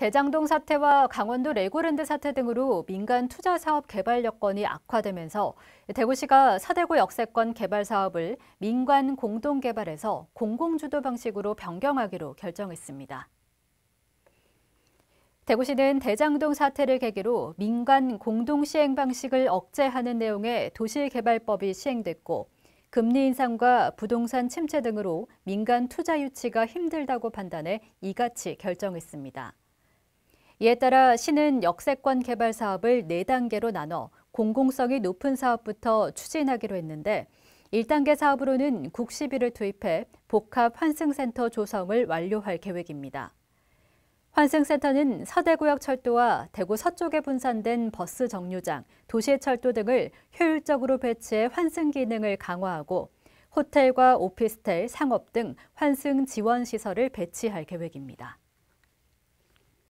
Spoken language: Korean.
대장동 사태와 강원도 레고랜드 사태 등으로 민간 투자 사업 개발 여건이 악화되면서 대구시가 사대구 역세권 개발 사업을 민관 공동 개발에서 공공주도 방식으로 변경하기로 결정했습니다. 대구시는 대장동 사태를 계기로 민간 공동 시행 방식을 억제하는 내용의 도시개발법이 시행됐고 금리 인상과 부동산 침체 등으로 민간 투자 유치가 힘들다고 판단해 이같이 결정했습니다. 이에 따라 시는 역세권 개발 사업을 4단계로 나눠 공공성이 높은 사업부터 추진하기로 했는데 1단계 사업으로는 국시비를 투입해 복합 환승센터 조성을 완료할 계획입니다. 환승센터는 서대구역 철도와 대구 서쪽에 분산된 버스 정류장, 도시철도 등을 효율적으로 배치해 환승 기능을 강화하고 호텔과 오피스텔, 상업 등 환승 지원 시설을 배치할 계획입니다.